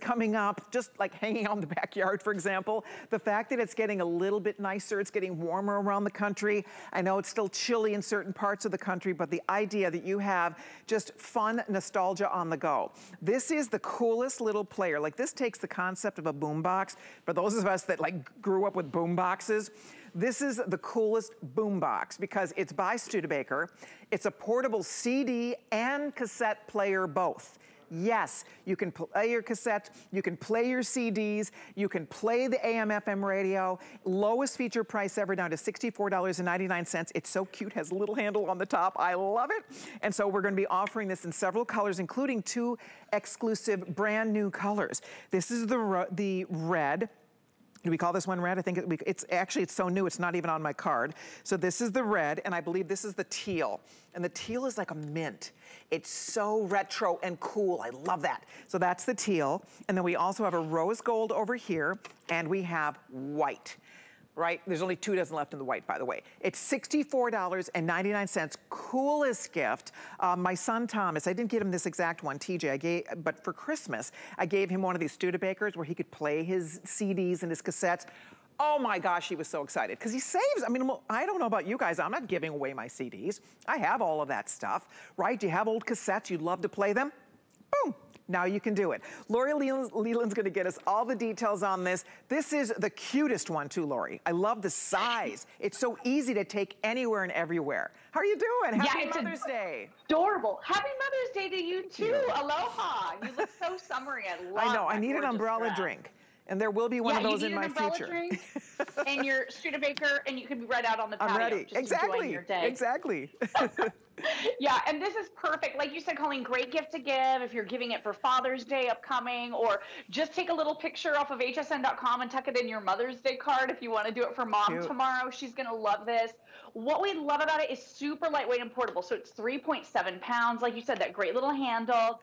coming up, just like hanging out in the backyard, for example. The fact that it's getting a little bit nicer, it's getting warmer around the country. I know it's still chilly in certain parts of the country, but the idea that you have just fun nostalgia on the go. This is the coolest little player. Like this takes the concept of a boombox. For those of us that like grew up with boomboxes, this is the coolest boombox because it's by Studebaker. It's a portable CD and cassette player both. Yes, you can play your cassette, you can play your CDs, you can play the AM FM radio, lowest feature price ever down to $64.99. It's so cute, has a little handle on the top. I love it. And so we're gonna be offering this in several colors, including two exclusive brand new colors. This is the, the red, do we call this one red? I think it, it's actually, it's so new, it's not even on my card. So this is the red, and I believe this is the teal. And the teal is like a mint. It's so retro and cool. I love that. So that's the teal. And then we also have a rose gold over here, and we have white right? There's only two dozen left in the white, by the way. It's $64.99, coolest gift. Um, my son Thomas, I didn't get him this exact one, TJ, I gave, but for Christmas, I gave him one of these Studebakers where he could play his CDs and his cassettes. Oh my gosh, he was so excited because he saves. I mean, I don't know about you guys. I'm not giving away my CDs. I have all of that stuff, right? Do you have old cassettes? You'd love to play them. Boom, now you can do it. Lori Leland's gonna get us all the details on this. This is the cutest one too, Lori. I love the size. It's so easy to take anywhere and everywhere. How are you doing? Happy yeah, Mother's Day. Adorable. Happy Mother's Day to you too. Aloha. You look so summery. I love I know. I need an umbrella dress. drink. And there will be one yeah, of those in my future. Drink and your Studebaker, and you can be right out on the patio. I'm ready. exactly. Exactly. yeah, and this is perfect. Like you said, Colleen, great gift to give if you're giving it for Father's Day upcoming, or just take a little picture off of hsn.com and tuck it in your Mother's Day card if you want to do it for mom Cute. tomorrow. She's going to love this. What we love about it is super lightweight and portable. So it's 3.7 pounds. Like you said, that great little handle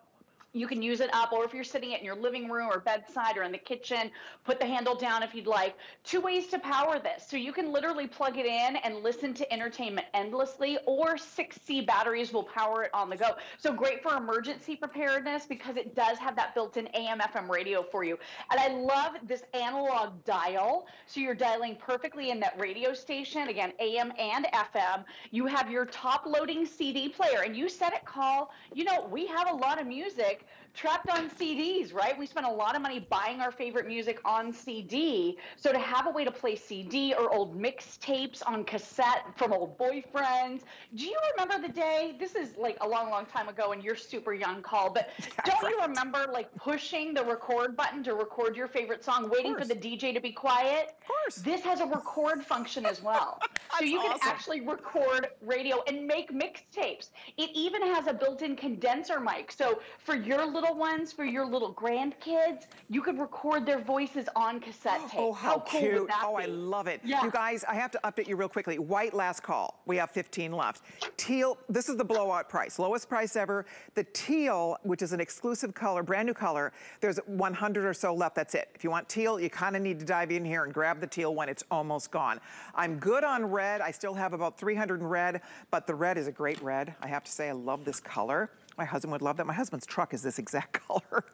you can use it up or if you're sitting it in your living room or bedside or in the kitchen put the handle down if you'd like two ways to power this so you can literally plug it in and listen to entertainment endlessly or 6c batteries will power it on the go so great for emergency preparedness because it does have that built-in am fm radio for you and i love this analog dial so you're dialing perfectly in that radio station again am and fm you have your top loading cd player and you set it call you know we have a lot of music like trapped on CDs, right? We spent a lot of money buying our favorite music on CD. So to have a way to play CD or old mixtapes on cassette from old boyfriends. Do you remember the day? This is like a long, long time ago, and you're super young, Call, but don't you remember like pushing the record button to record your favorite song, waiting for the DJ to be quiet? Of course. This has a record function as well. so you awesome. can actually record radio and make mixtapes. It even has a built in condenser mic. So for your little little ones for your little grandkids, you could record their voices on cassette tape. Oh, how, how cool cute. oh, be? I love it. Yeah. You guys, I have to update you real quickly. White last call. We have 15 left. Teal, this is the blowout price, lowest price ever. The teal, which is an exclusive color, brand new color, there's 100 or so left. That's it. If you want teal, you kind of need to dive in here and grab the teal when it's almost gone. I'm good on red. I still have about 300 in red, but the red is a great red. I have to say I love this color. My husband would love that. My husband's truck is this exact color.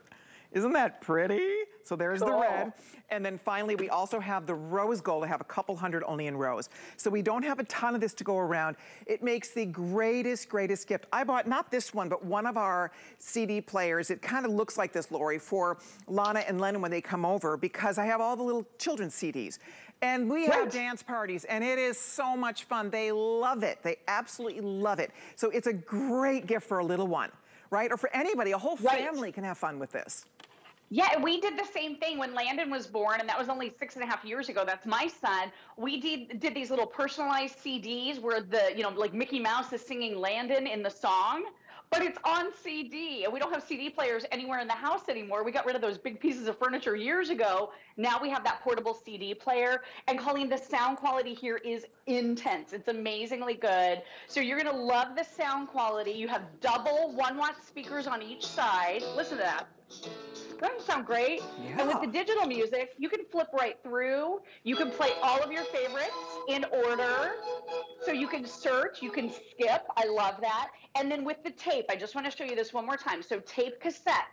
Isn't that pretty? So there's cool. the red. And then finally, we also have the rose gold. I have a couple hundred only in rose. So we don't have a ton of this to go around. It makes the greatest, greatest gift. I bought not this one, but one of our CD players. It kind of looks like this, Lori, for Lana and Lennon when they come over because I have all the little children's CDs. And we have dance parties, and it is so much fun. They love it. They absolutely love it. So it's a great gift for a little one, right? Or for anybody, a whole right. family can have fun with this. Yeah, we did the same thing when Landon was born, and that was only six and a half years ago. That's my son. We did did these little personalized CDs where the you know like Mickey Mouse is singing Landon in the song but it's on CD, and we don't have CD players anywhere in the house anymore. We got rid of those big pieces of furniture years ago. Now we have that portable CD player. And Colleen, the sound quality here is intense. It's amazingly good. So you're gonna love the sound quality. You have double one watt speakers on each side. Listen to that. Doesn't sound great. Yeah. And with the digital music, you can flip right through. You can play all of your favorites in order. So you can search, you can skip. I love that. And then with the tape, I just want to show you this one more time. So tape cassette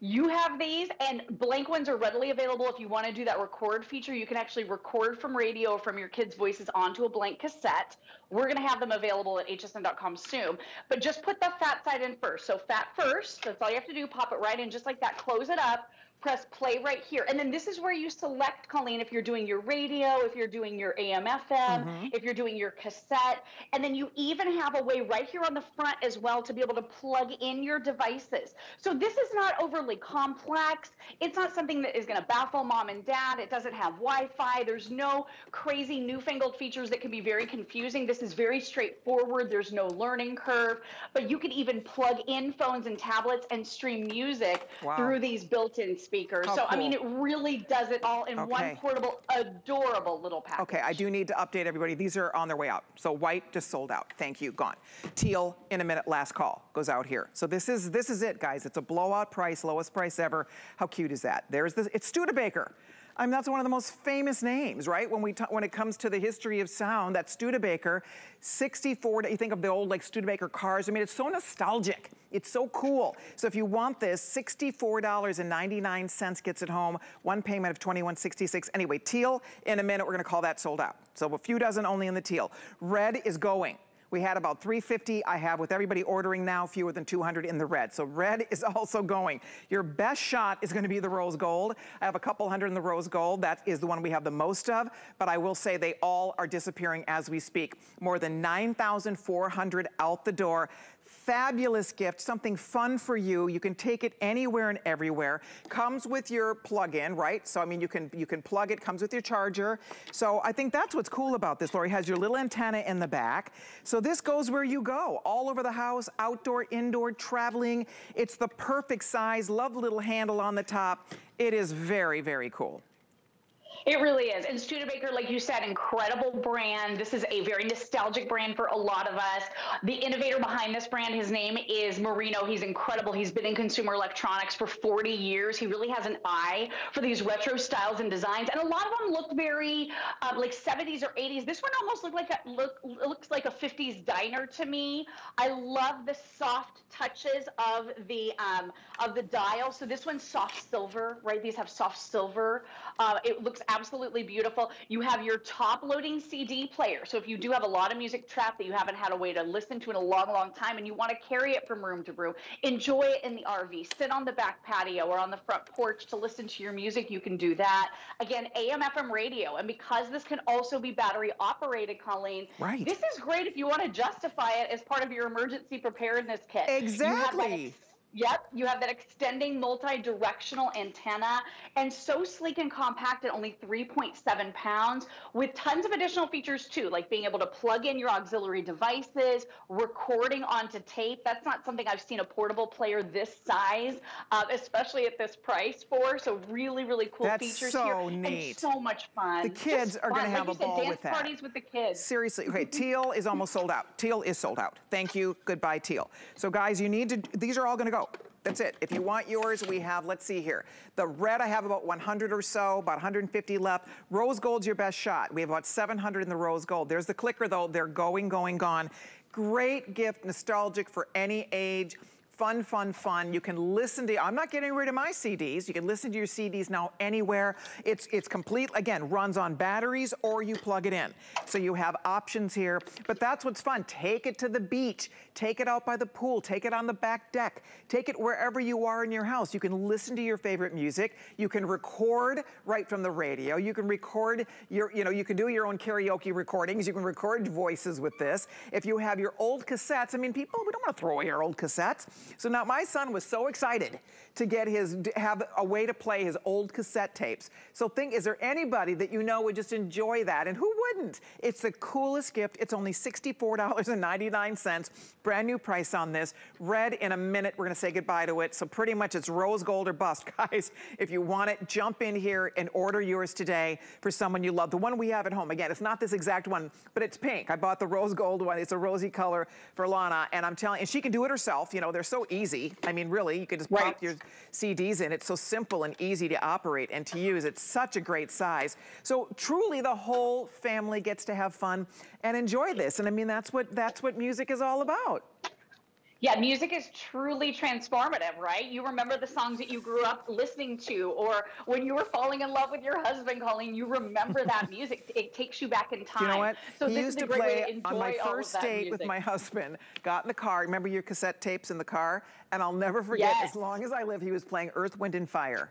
you have these, and blank ones are readily available. If you want to do that record feature, you can actually record from radio from your kids' voices onto a blank cassette. We're going to have them available at hsn.com soon. But just put the fat side in first. So, fat first, that's all you have to do. Pop it right in just like that. Close it up press play right here. And then this is where you select, Colleen, if you're doing your radio, if you're doing your AM, FM, mm -hmm. if you're doing your cassette. And then you even have a way right here on the front as well to be able to plug in your devices. So this is not overly complex. It's not something that is going to baffle mom and dad. It doesn't have Wi-Fi. There's no crazy newfangled features that can be very confusing. This is very straightforward. There's no learning curve. But you can even plug in phones and tablets and stream music wow. through these built-in Speaker, Oh, so, cool. I mean, it really does it all in okay. one portable, adorable little package. Okay, I do need to update everybody. These are on their way out. So white just sold out. Thank you, gone. Teal, in a minute, last call, goes out here. So this is, this is it, guys. It's a blowout price, lowest price ever. How cute is that? There's this, it's Studebaker. I mean, that's one of the most famous names, right? When we when it comes to the history of sound, that Studebaker, 64, you think of the old like Studebaker cars. I mean, it's so nostalgic. It's so cool. So if you want this, $64.99 gets it home. One payment of $21.66. Anyway, teal, in a minute, we're gonna call that sold out. So a few dozen only in the teal. Red is going. We had about 350. I have with everybody ordering now fewer than 200 in the red. So red is also going. Your best shot is gonna be the rose gold. I have a couple hundred in the rose gold. That is the one we have the most of, but I will say they all are disappearing as we speak. More than 9,400 out the door fabulous gift, something fun for you. You can take it anywhere and everywhere. Comes with your plug-in, right? So I mean, you can you can plug it, comes with your charger. So I think that's what's cool about this, Lori, has your little antenna in the back. So this goes where you go, all over the house, outdoor, indoor, traveling. It's the perfect size, love little handle on the top. It is very, very cool. It really is. And Studebaker, like you said, incredible brand. This is a very nostalgic brand for a lot of us. The innovator behind this brand, his name is Marino. He's incredible. He's been in consumer electronics for 40 years. He really has an eye for these retro styles and designs. And a lot of them look very um, like 70s or 80s. This one almost looked like a, look, looks like a 50s diner to me. I love the soft touches of the um, of the dial. So this one's soft silver, right? These have soft silver. Uh, it looks absolutely beautiful. You have your top loading CD player. So if you do have a lot of music trapped that you haven't had a way to listen to in a long, long time and you want to carry it from room to room, enjoy it in the RV, sit on the back patio or on the front porch to listen to your music, you can do that. Again, AM, FM radio. And because this can also be battery operated, Colleen, right. this is great if you want to justify it as part of your emergency preparedness kit. Exactly Yep, you have that extending multi-directional antenna and so sleek and compact at only 3.7 pounds with tons of additional features too, like being able to plug in your auxiliary devices, recording onto tape. That's not something I've seen a portable player this size, uh, especially at this price for. So really, really cool That's features so here neat. and so much fun. The kids Just are going to have like a said, ball with that. Dance parties with the kids. Seriously. Okay, Teal is almost sold out. Teal is sold out. Thank you. Goodbye, Teal. So guys, you need to, these are all going to go. That's it. If you want yours, we have, let's see here. The red, I have about 100 or so, about 150 left. Rose gold's your best shot. We have about 700 in the rose gold. There's the clicker though. They're going, going, gone. Great gift, nostalgic for any age fun, fun, fun. You can listen to, I'm not getting rid of my CDs. You can listen to your CDs now anywhere. It's, it's complete, again, runs on batteries or you plug it in. So you have options here, but that's what's fun. Take it to the beach, take it out by the pool, take it on the back deck, take it wherever you are in your house. You can listen to your favorite music. You can record right from the radio. You can record your, you know, you can do your own karaoke recordings. You can record voices with this. If you have your old cassettes, I mean, people, we don't want to throw away our old cassettes. So now my son was so excited to get his, have a way to play his old cassette tapes. So think, is there anybody that you know would just enjoy that? And who wouldn't? It's the coolest gift. It's only $64.99. Brand new price on this. Red in a minute. We're gonna say goodbye to it. So pretty much it's rose gold or bust. Guys, if you want it, jump in here and order yours today for someone you love. The one we have at home. Again, it's not this exact one, but it's pink. I bought the rose gold one. It's a rosy color for Lana. And I'm telling, and she can do it herself. You know, they're so easy. I mean, really, you can just right. pop your CDs in. It's so simple and easy to operate and to use. It's such a great size. So truly the whole family family gets to have fun and enjoy this. And I mean, that's what, that's what music is all about. Yeah, music is truly transformative, right? You remember the songs that you grew up listening to, or when you were falling in love with your husband, Colleen, you remember that music. It takes you back in time. You know what? So he this used is to great play to on my first date music. with my husband. Got in the car. Remember your cassette tapes in the car? And I'll never forget, yes. as long as I live, he was playing Earth, Wind, and Fire.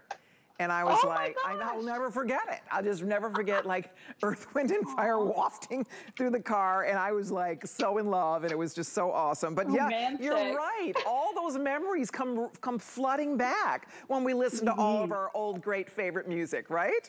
And I was oh like, I, will never forget it. I'll just never forget like Earth, Wind and Fire wafting through the car. And I was like so in love and it was just so awesome. But Romantic. yeah, you're right. All those memories come, come flooding back when we listen to mm -hmm. all of mm-hmm. our old great favorite music, right?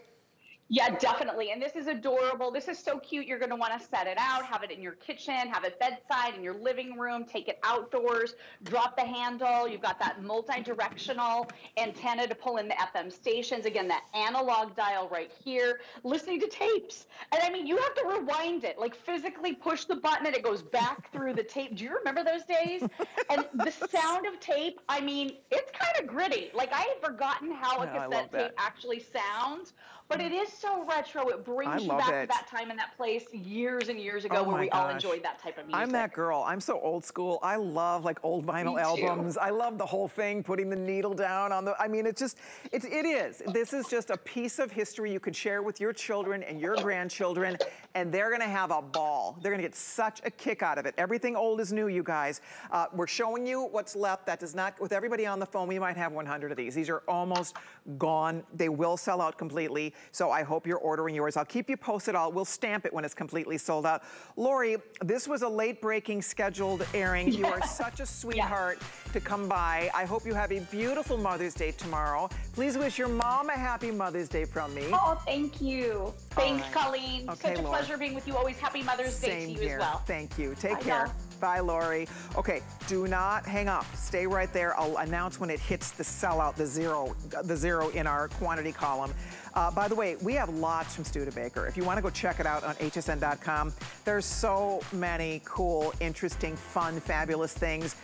Yeah, definitely. And this is adorable. This is so cute. You're going to want to set it out, have it in your kitchen, have it bedside, in your living room, take it outdoors, drop the handle. You've got that multi-directional antenna to pull in the FM stations. Again, that analog dial right here, listening to tapes. And I mean, you have to rewind it, like physically push the button and it goes back through the tape. Do you remember those days? and the sound of tape, I mean, it's kind of gritty. Like I had forgotten how a oh, cassette tape actually sounds, but it is so retro. It brings you back it. to that time and that place years and years ago oh where we gosh. all enjoyed that type of music. I'm that girl. I'm so old school. I love like old vinyl albums. I love the whole thing, putting the needle down on the, I mean, it's just, it's, it is. This is just a piece of history you could share with your children and your grandchildren, and they're gonna have a ball. They're gonna get such a kick out of it. Everything old is new, you guys. Uh, we're showing you what's left. That does not, with everybody on the phone, we might have 100 of these. These are almost gone. They will sell out completely. So I hope you're ordering yours. I'll keep you posted. I'll, we'll stamp it when it's completely sold out. Lori, this was a late-breaking scheduled airing. Yeah. You are such a sweetheart yeah. to come by. I hope you have a beautiful Mother's Day tomorrow. Please wish your mom a happy Mother's Day from me. Oh, thank you. Thanks, right. Colleen. Okay, such a pleasure being with you. Always happy Mother's Same Day to you here. as well. Thank you. Take Bye, care. Bye, Lori. Okay, do not hang up. Stay right there. I'll announce when it hits the sellout, the zero, the zero in our quantity column. Uh, by the way, we have lots from Studebaker. If you want to go check it out on hsn.com, there's so many cool, interesting, fun, fabulous things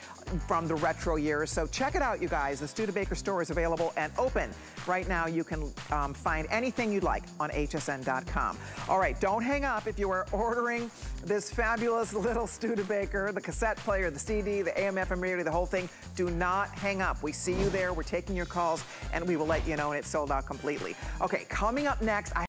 from the retro years. So check it out, you guys. The Studebaker store is available and open. Right now, you can um, find anything you'd like on hsn.com. All right, don't hang up if you are ordering this fabulous little Studebaker the cassette player, the CD, the AM, FM radio, the whole thing. Do not hang up. We see you there. We're taking your calls, and we will let you know, and it's sold out completely. Okay, coming up next, I